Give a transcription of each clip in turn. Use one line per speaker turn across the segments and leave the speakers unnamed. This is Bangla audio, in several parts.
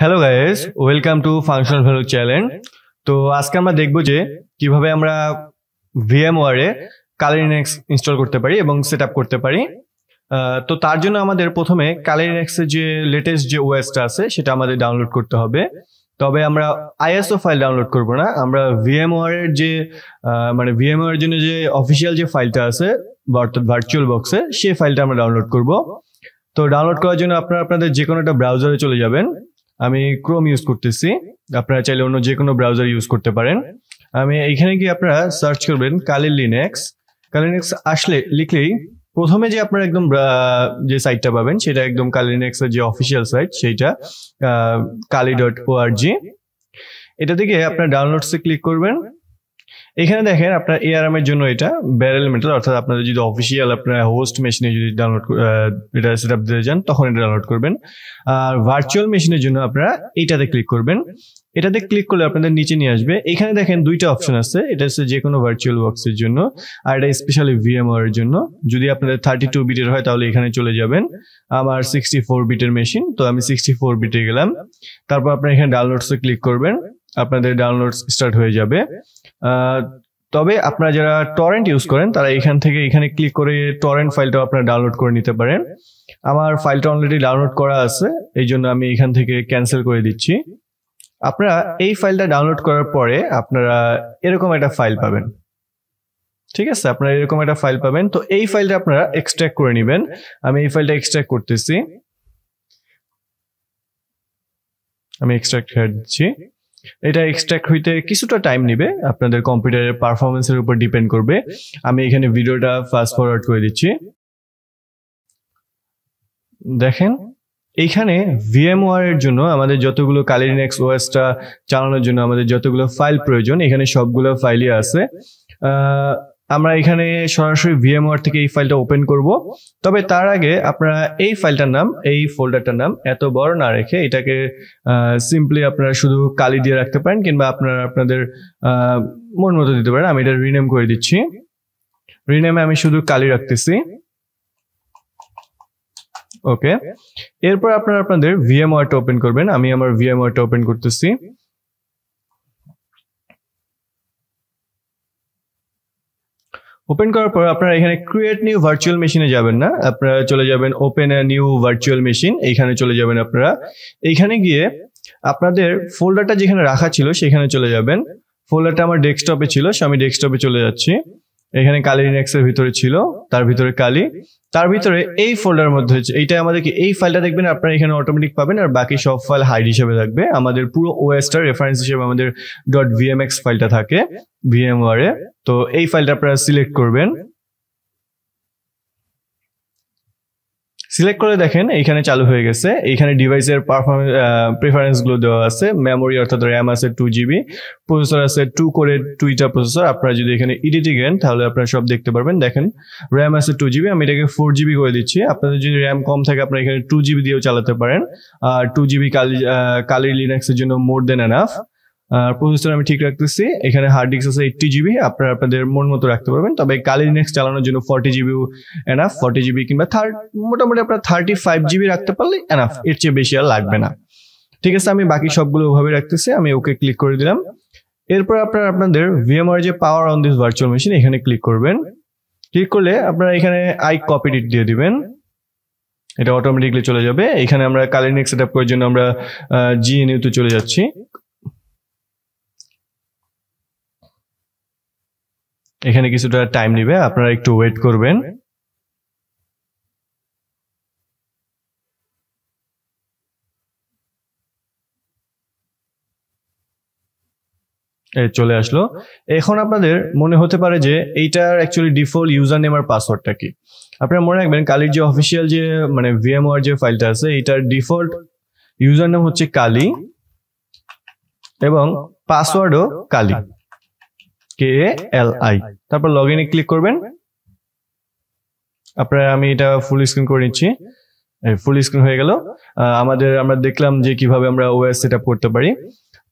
hello guys welcome to functional value challenge তো আজকে আমরা দেখব যে কিভাবে আমরা ভিএম ওয়ারে কালিনেক্স ইনস্টল করতে পারি এবং সেট করতে পারি তো তার জন্য আমাদের প্রথমে কালিনেক্সের যে লেটেস্ট যে ওয়েসটা আছে সেটা আমাদের ডাউনলোড করতে হবে তবে আমরা আইএসও ফাইল ডাউনলোড করব না আমরা ভিএম ওয়ারের যে মানে ভিএম ওয়ার জন্য যে অফিসিয়াল যে ফাইলটা আছে অর্থাৎ ভার্চুয়াল বক্সে সেই ফাইলটা আমরা ডাউনলোড করব তো ডাউনলোড করার জন্য আপনারা আপনাদের যে কোনো একটা ব্রাউজারে চলে যাবেন আমি ক্রোম ইউজ করতেছি আপনারা চাইলে অন্য যে কোনো ব্রাউজার ইউজ করতে পারেন আমি এখানে গিয়ে আপনারা সার্চ করবেন কালি লিনেক্স কালি লিনেক্স আসলে লিখলেই প্রথমে যে আপনারা একদম যে সাইটটা পাবেন সেটা একদম কালিনেক্সের যে অফিসিয়াল সাইট সেইটা কালি ডট ও আর জি এটা থেকে আপনার ডাউনলোডসে ক্লিক করবেন এখানে দেখেন আপনার এআরএম এর জন্য এটা ব্যারেল মেটাল অর্থাৎ আপনাদের যদি অফিসিয়াল আপনার হোস্ট মেশিনে যদি ডাউনলোড এটা সেট আপ দিতে যান তখন এটা ডাউনলোড করবেন আর ভার্চুয়াল মেশিনের জন্য আপনারা এইটাতে ক্লিক করবেন এটাতে ক্লিক করলে আপনাদের নিচে নিয়ে আসবে এখানে দেখেন দুইটা অপশন আছে এটা হচ্ছে যে কোনো ভার্চুয়াল বক্সের জন্য আর এটা স্পেশালি ভিএমআর এর জন্য যদি আপনাদের থার্টি টু বিটের হয় তাহলে এখানে চলে যাবেন আমার সিক্সটি ফোর বিটের মেশিন তো আমি সিক্সটি ফোর বিটে গেলাম তারপর আপনার এখানে ডাউনলোডসে ক্লিক করবেন আপনাদের ডাউনলোড স্টার্ট হয়ে যাবে তবে আপনারা যারা টরেন্ট ইউজ করেন তারা এখান থেকে এখানে ক্লিক করে টরেন্ট ফাইলটাও আপনারা ডাউনলোড করে নিতে পারেন আমার ফাইলটা অলরেডি ডাউনলোড করা আছে এই জন্য আমি এখান থেকে ক্যান্সেল করে দিচ্ছি আপনারা এই ফাইলটা ডাউনলোড করার পরে আপনারা এরকম একটা ফাইল পাবেন ঠিক আছে আপনারা এরকম একটা ফাইল পাবেন তো এই ফাইলটা আপনারা এক্সট্র্যাক্ট করে নেবেন আমি এই ফাইলটা এক্সট্র্যাক্ট করতেছি আমি এক্সট্র্যাক্ট করে দিচ্ছি এটা এক্সট্রাক্ট হইতে কিছুটা টাইম নেবে আপনাদের কম্পিউটারের পারফরমেন্সের উপর ডিপেন্ড করবে আমি এখানে ভিডিওটা ফাস্ট ফরওয়ার্ড করে দিচ্ছি দেখেন এইখানে ভিএমওয়ার এর জন্য আমাদের যতগুলো কালিনেক্স টা চালানোর জন্য আমাদের যতগুলো ফাইল প্রয়োজন এখানে সবগুলো ফাইলই আছে আমরা এখানে সরাসরি ভিএমওয়ার থেকে এই ফাইলটা ওপেন করব তবে তার আগে আপনারা এই ফাইলটার নাম এই ফোল্ডারটার নাম এত বড় না রেখে এটাকে সিম্পলি আপনারা শুধু কালি দিয়ে রাখতে পারেন কিংবা আপনারা আপনাদের মন মতো দিতে পারেন আমি এটা রিনেম করে দিচ্ছি রিনেমে আমি শুধু কালি রাখতেছি ওকে এরপর আপনারা আপনাদের ভিএমওয়ারটা ওপেন করবেন আমি আমার ভিএমওয়ারটা ওপেন করতেছি ওপেন করার পর আপনারা এখানে ক্রিয়েট নিউ ভার্চুয়াল মেশিনে যাবেন না আপনারা চলে যাবেন open a new virtual machine এইখানে চলে যাবেন আপনারা এইখানে গিয়ে আপনাদের ফোল্ডারটা যেখানে রাখা ছিল সেখানে চলে যাবেন ফোল্ডারটা আমার ডেস্কটপে ছিল সে আমি ডেস্কটপে চলে যাচ্ছি এখানে কালির এর ভিতরে ছিল তার ভিতরে কালি তার ভিতরে এই ফোল্ডার মধ্যে এইটা আমাদের কি এই ফাইলটা দেখবেন আপনারা এখানে অটোমেটিক পাবেন আর বাকি সব ফাইল হাইড হিসেবে থাকবে আমাদের পুরো ওএসটার রেফারেন্স হিসেবে আমাদের ডট ভিএমএক্স ফাইলটা থাকে ভিএমওয়ারে তো এই ফাইলটা আপনারা সিলেক্ট করবেন সিলেক্ট করে দেখেন এখানে চালু হয়ে গেছে এখানে ডিভাইসের পারফরমেন্স প্রেফারেন্সগুলো দেওয়া আছে মেমোরি অর্থাৎ র্যাম আছে টু জিবি প্রসেসর আছে টু করে টুইটা প্রসেসর আপনারা যদি এখানে ইডিটি e গেন তাহলে আপনারা সব দেখতে পারবেন দেখেন র্যাম আছে টু জিবি আমি এটাকে ফোর জিবি করে দিচ্ছি আপনাদের যদি র্যাম কম থাকে আপনারা এখানে টু জিবি দিয়েও চালাতে পারেন আর টু জিবি কালি কালির লিনাক্সের জন্য মোর দেন এনাফ প্রসেসর আমি ঠিক রাখতেছি এখানে হার্ড ডিস্ক আছে এইটটি জিবি আপনারা আপনাদের মন মতো রাখতে পারবেন তবে কালি নেক্সট চালানোর জন্য forty GB enough forty GB কিংবা থার্ড মোটামুটি আপনার থার্টি ফাইভ জিবি রাখতে পারলে এনাফ এর চেয়ে বেশি আর লাগবে না ঠিক আছে আমি বাকি সবগুলো ওভাবে রাখতেছি আমি ওকে ক্লিক করে দিলাম এরপর আপনারা আপনাদের ভিএমআর যে power on this virtual machine এখানে ক্লিক করবেন ক্লিক করলে আপনারা এখানে আই কপি ডিট দিয়ে দিবেন এটা অটোমেটিকলি চলে যাবে এখানে আমরা কালিনেক্স সেট আপ করার জন্য আমরা জিএনইউতে e চলে যাচ্ছি এখানে কিছুটা টাইম নেবে আপনারা একটু ওয়েট করবেন চলে আসলো এখন আপনাদের মনে হতে পারে যে এইটার অ্যাকচুয়ালি ডিফল্ট ইউজার নেম আর পাসওয়ার্ডটা কি আপনারা মনে রাখবেন কালির যে অফিসিয়াল যে মানে ওয়ার যে ফাইলটা আছে এইটার ডিফল্ট ইউজার নেম হচ্ছে কালি এবং পাসওয়ার্ডও কালি কে এল আই তারপর লগ ইনে ক্লিক করবেন আপনারা আমি এটা ফুল স্ক্রিন করে নিচ্ছি ফুল স্ক্রিন হয়ে গেল আমাদের আমরা দেখলাম যে কিভাবে আমরা ওএস সেট করতে পারি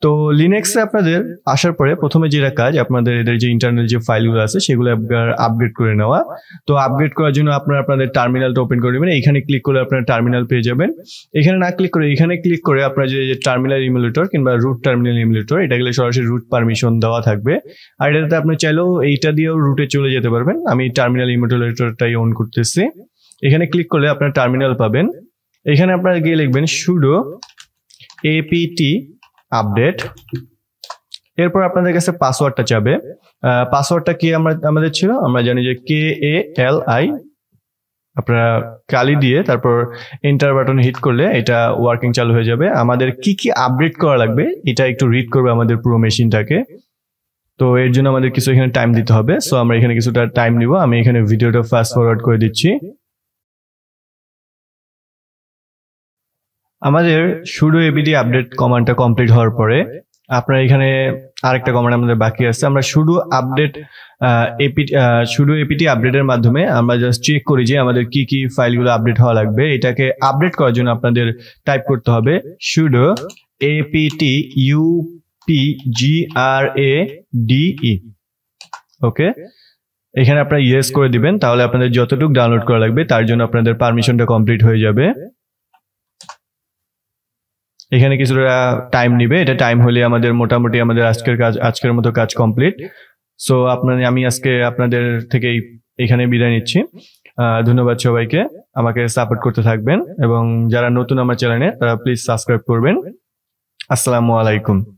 তো লিনেক্সে আপনাদের আসার পরে প্রথমে যেটা কাজ আপনাদের এদের যে ইন্টারনাল যে ফাইলগুলো আছে সেগুলো আপগ্রেড করে নেওয়া তো আপগ্রেড করার জন্য আপনারা আপনাদের টার্মিনালটা ওপেন করে নেবেন এখানে ক্লিক করে আপনারা টার্মিনাল পেয়ে যাবেন এখানে না ক্লিক করে এখানে ক্লিক করে আপনার যে টার্মিনাল ইমুলেটর কিংবা রুট টার্মিনাল ইমুলেটর এটা গেলে সরাসরি রুট পারমিশন দেওয়া থাকবে আর এটাতে আপনি চাইলেও এইটা দিয়েও রুটে চলে যেতে পারবেন আমি টার্মিনাল ইমুলেটরটাই অন করতেছি এখানে ক্লিক করলে আপনার টার্মিনাল পাবেন এখানে আপনারা গিয়ে লিখবেন সুডো এপিটি আপডেট এরপর আপনাদের কাছে পাসওয়ার্ডটা চাবে পাসওয়ার্ডটা কি আমরা আমাদের ছিল আমরা জানি যে কে এ এল আই আপনারা কালি দিয়ে তারপর এন্টার বাটন হিট করলে এটা ওয়ার্কিং চালু হয়ে যাবে আমাদের কি কি আপডেট করা লাগবে এটা একটু রিড করবে আমাদের পুরো মেশিনটাকে তো এর জন্য আমাদের কিছু এখানে টাইম দিতে হবে সো আমরা এখানে কিছুটা টাইম নিব আমি এখানে ভিডিওটা ফাস্ট ফরওয়ার্ড করে দিচ্ছি আমাদের শুরু এবিডি আপডেট কমান্ডটা কমপ্লিট হওয়ার পরে আপনার এখানে আরেকটা কমান্ড আমাদের বাকি আছে আমরা শুধু আপডেট এপি শুধু এপিটি আপডেটের মাধ্যমে আমরা জাস্ট চেক করি যে আমাদের কি কি ফাইলগুলো আপডেট হওয়া লাগবে এটাকে আপডেট করার জন্য আপনাদের টাইপ করতে হবে শুধু APT U P G R A D E okay এখানে আপনারা ইয়েস করে দিবেন তাহলে আপনাদের যতটুকু ডাউনলোড করা লাগবে তার জন্য আপনাদের পারমিশনটা কমপ্লিট হয়ে যাবে এখানে কিছুটা টাইম নিবে এটা টাইম হলে আমাদের মোটামুটি আমাদের আজকের কাজ আজকের মতো কাজ কমপ্লিট সো আপনার আমি আজকে আপনাদের থেকে এখানে বিদায় নিচ্ছি ধন্যবাদ সবাইকে আমাকে সাপোর্ট করতে থাকবেন এবং যারা নতুন আমার চ্যানেলে তারা প্লিজ সাবস্ক্রাইব করবেন আসসালামু আলাইকুম